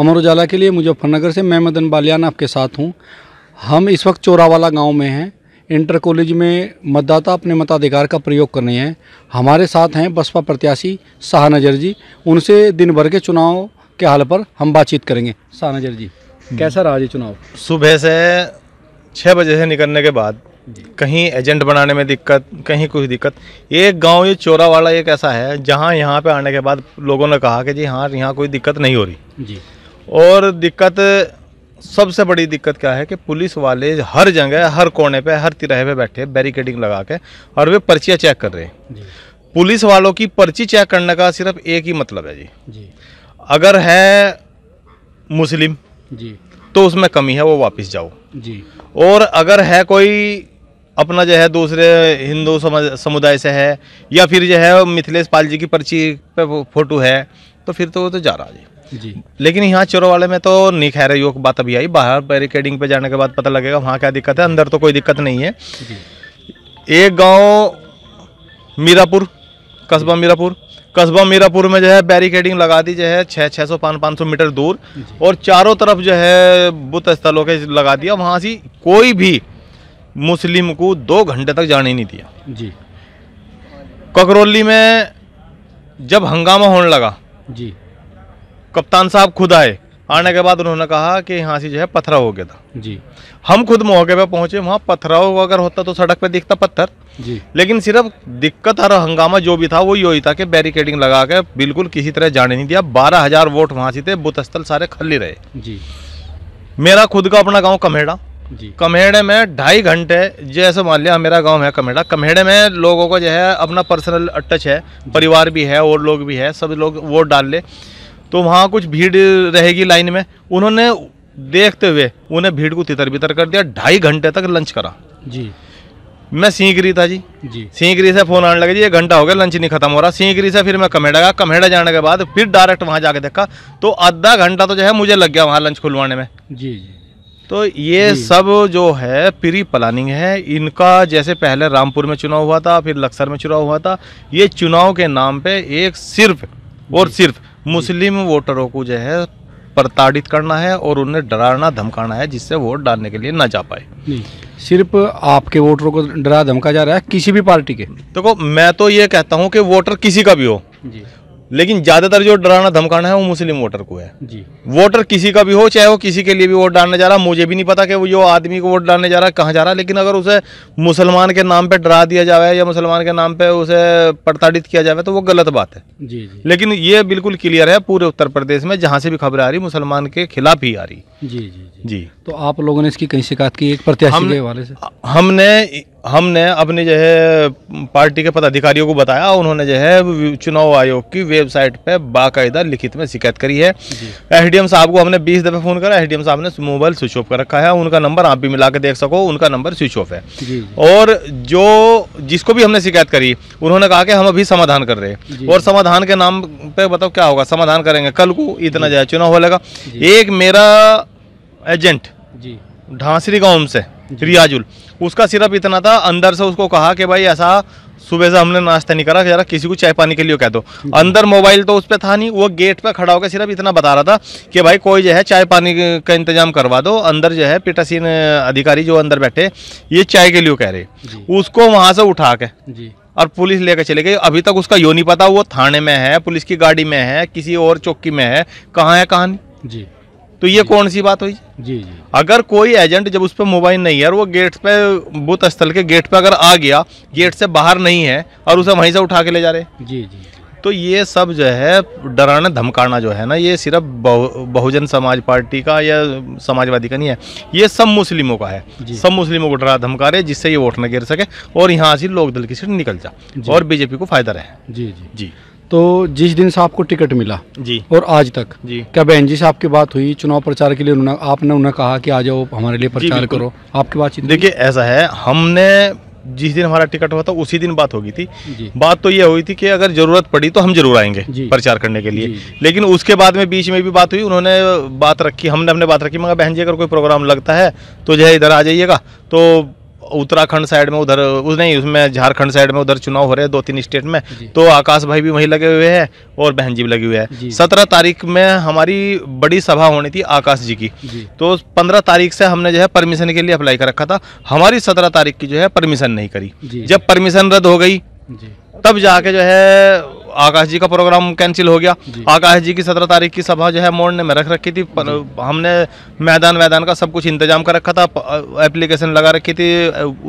अमर उजाला के लिए मुजफ्फरनगर से मैं मदन बालियान आपके साथ हूँ हम इस वक्त चोरावाला गांव में हैं इंटर कॉलेज में मतदाता अपने मताधिकार का प्रयोग करने हैं हमारे साथ हैं बसपा प्रत्याशी शाहनजर जी उनसे दिन भर के चुनाव के हाल पर हम बातचीत करेंगे शाहनजर जी हम्म। कैसा रहा जी चुनाव सुबह से छः बजे से निकलने के बाद कहीं एजेंट बनाने में दिक्कत कहीं कुछ दिक्कत एक गांव ये चोरा वाला एक ऐसा है जहां यहां पे आने के बाद लोगों ने कहा कि जी हाँ यहाँ कोई दिक्कत नहीं हो रही जी और दिक्कत सबसे बड़ी दिक्कत क्या है कि पुलिस वाले हर जगह हर कोने पे हर तिराहे पे बैठे बैरिकेडिंग लगा के और वे पर्चियाँ चेक कर रहे हैं पुलिस वालों की पर्ची चेक करने का सिर्फ एक ही मतलब है जी जी अगर है मुस्लिम जी तो उसमें कमी है वो वापस जाओ जी और अगर है कोई अपना जो है दूसरे हिंदू समुदाय से है या फिर जो है मिथिलेश पाल जी की पर्ची पे फोटो है तो फिर तो वो तो जा रहा जी जी लेकिन यहाँ चोरों वाले में तो नहीं खैर यो बात अभी आई बाहर बैरिकेडिंग पे जाने के बाद पता लगेगा वहाँ क्या दिक्कत है अंदर तो कोई दिक्कत नहीं है एक गाँव मीरापुर कस्बा मीरापुर कस्बा मीरापुर में जो है बैरिकेडिंग लगा दी जो है छः छः सौ पाँच पाँच सौ मीटर दूर और चारों तरफ जो है बुद्ध स्थलों के लगा दिया वहाँ से कोई भी मुस्लिम को दो घंटे तक जाने नहीं दिया जी ककरौली में जब हंगामा होने लगा जी कप्तान साहब खुद आए आने के बाद उन्होंने कहा कि यहाँ से जो है पथराव हो गया था जी हम खुद मौके पर पहुंचे वहाँ पथराव अगर होता तो सड़क पे दिखता पत्थर जी लेकिन सिर्फ दिक्कत और हंगामा जो भी था वो यही था कि बैरिकेडिंग लगा के बिल्कुल किसी तरह जाने नहीं दिया बारह हजार वोट वहाँ से थे बुत स्थल सारे खाली रहे जी मेरा खुद का अपना गाँव कमेड़ा जी कमेड़े में ढाई घंटे जैसे मान लिया मेरा गांव है कमेड़ा कमेड़े में लोगों को जो है अपना पर्सनल टच है परिवार भी है और लोग भी है सब लोग वोट डाल ले तो वहाँ कुछ भीड़ रहेगी लाइन में उन्होंने देखते हुए उन्हें भीड़ को तितर बितर कर दिया ढाई घंटे तक लंच करा जी मैं सीकरी था जी जी सीकरी से फोन आने लगे जी एक घंटा हो गया लंच नहीं खत्म हो रहा सीकरी से फिर मैं कमेडा गया कमेडा जाने के बाद फिर डायरेक्ट वहाँ जाके देखा तो आधा घंटा तो जो है मुझे लग गया वहाँ लंच खुलवाने में जी जी तो ये सब जो है प्री प्लानिंग है इनका जैसे पहले रामपुर में चुनाव हुआ था फिर लक्सर में चुनाव हुआ था ये चुनाव के नाम पे एक सिर्फ और सिर्फ मुस्लिम वोटरों को जो है प्रताड़ित करना है और उन्हें डराना धमकाना है जिससे वोट डालने के लिए ना जा पाए सिर्फ आपके वोटरों को डरा धमका जा रहा है किसी भी पार्टी के देखो तो मैं तो ये कहता हूँ कि वोटर किसी का भी हो लेकिन ज़्यादातर जो डराना धमकाना है वो मुस्लिम वोटर को है जी वोटर किसी का भी हो चाहे वो किसी के लिए भी वोट डालने जा रहा मुझे भी नहीं पता कि वो जो आदमी को वोट डालने जा रहा है कहाँ जा रहा है लेकिन अगर उसे मुसलमान के नाम पे डरा दिया जाए या मुसलमान के नाम पे उसे प्रताड़ित किया जाए तो वो गलत बात है जी, जी लेकिन ये बिल्कुल क्लियर है पूरे उत्तर प्रदेश में जहाँ से भी खबरें आ रही मुसलमान के खिलाफ ही आ रही जी जी जी तो आप लोगों ने इसकी कई शिकायत की एक प्रत्याशी के से हमने हमने अपने जो है पार्टी के पदाधिकारियों को बताया उन्होंने जो है चुनाव आयोग की वेबसाइट पर बाकायदा लिखित में शिकायत करी है एसडीएम साहब को हमने 20 दफ़े फ़ोन करा एसडीएम साहब ने मोबाइल स्विच ऑफ कर रखा है उनका नंबर आप भी मिला के देख सको उनका नंबर स्विच ऑफ है और जो जिसको भी हमने शिकायत करी उन्होंने कहा कि हम अभी समाधान कर रहे हैं और समाधान के नाम पर बताओ क्या होगा समाधान करेंगे कल को इतना जो है चुनाव हो लेगा एक मेरा एजेंट ढांसरी गाँव से रियाजुल उसका सिर्फ इतना था अंदर से उसको कहा कि भाई ऐसा सुबह से हमने नाश्ता नहीं करा जरा किसी को चाय पानी के लिए कह दो अंदर मोबाइल तो उस पर था नहीं वो गेट पर खड़ा होकर सिर्फ इतना बता रहा था कि भाई कोई जो है चाय पानी का इंतजाम करवा दो अंदर जो है पिटासीन अधिकारी जो अंदर बैठे ये चाय के लिए कह रहे उसको वहाँ से उठा के और पुलिस लेकर चले गए अभी तक उसका यो नहीं पता वो थाने में है पुलिस की गाड़ी में है किसी और चौकी में है कहाँ है कहाँ नहीं जी तो ये कौन सी बात हुई जी जी अगर कोई एजेंट जब उस पर मोबाइल नहीं है और वो गेट पे बूथ स्थल के गेट पे अगर आ गया गेट से बाहर नहीं है और उसे वहीं से उठा के ले जा रहे जी जी तो ये सब जो है डराना धमकाना जो है ना ये सिर्फ बहुजन समाज पार्टी का या समाजवादी का नहीं है ये सब मुस्लिमों का है सब मुस्लिमों को डरा धमका रहे जिससे ये वोट न गिर सके और यहाँ से लोकदल की सीट निकल जा और बीजेपी को फायदा रहे जी जी जी तो जिस दिन से आपको टिकट मिला जी और आज तक जी क्या बहन जी से आपकी बात हुई चुनाव प्रचार के लिए उन्होंने आपने उन्हें कहा कि आ जाओ हमारे लिए प्रचार करो आपकी बातचीत देखिए ऐसा है हमने जिस दिन हमारा टिकट हुआ था उसी दिन बात हो गई थी बात तो यह हुई थी कि अगर ज़रूरत पड़ी तो हम जरूर आएंगे प्रचार करने के लिए लेकिन उसके बाद में बीच में भी बात हुई उन्होंने बात रखी हमने अपने बात रखी मगर बहन जी अगर कोई प्रोग्राम लगता है तो जो है इधर आ जाइएगा तो उत्तराखंड साइड में उधर उस नहीं उसमें झारखंड साइड में उधर चुनाव हो रहे हैं दो तीन स्टेट में तो आकाश भाई भी वहीं लगे हुए हैं और बहन जी भी लगी हुई है सत्रह तारीख में हमारी बड़ी सभा होनी थी आकाश जी की तो पंद्रह तारीख से हमने जो है परमिशन के लिए अप्लाई कर रखा था हमारी सत्रह तारीख की जो है परमिशन नहीं करी जब परमिशन रद्द हो गई तब जाके जो है आकाश जी का प्रोग्राम कैंसिल हो गया आकाश जी की सत्रह तारीख की सभा जो है मोड़ने में रख रखी थी हमने मैदान वैदान का सब कुछ इंतजाम कर रखा था एप्लीकेशन लगा रखी थी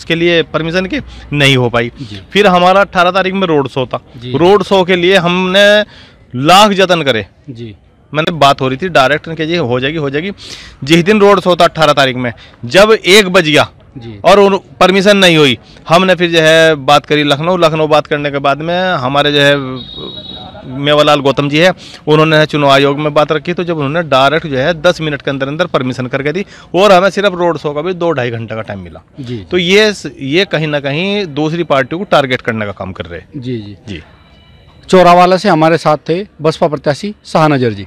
उसके लिए परमिशन की नहीं हो पाई फिर हमारा अट्ठारह तारीख में रोड शो था रोड शो के लिए हमने लाख जतन करे जी मैंने बात हो रही थी डायरेक्ट के जी हो जाएगी हो जाएगी जिस दिन रोड शो था अट्ठारह तारीख में जब एक बज गया जी और परमिशन नहीं हुई हमने फिर जो है बात करी लखनऊ लखनऊ बात करने के बाद में हमारे जो है मेवालाल गौतम जी है उन्होंने चुनाव आयोग में बात रखी तो जब उन्होंने डायरेक्ट जो है दस मिनट के अंदर अंदर परमिशन करके दी और हमें सिर्फ रोड शो का भी दो ढाई घंटे का टाइम मिला जी तो ये ये कहीं ना कहीं दूसरी पार्टी को टारगेट करने का काम कर रहे हैं जी जी जी चोरावाला से हमारे साथ थे बसपा प्रत्याशी शाहनजर जी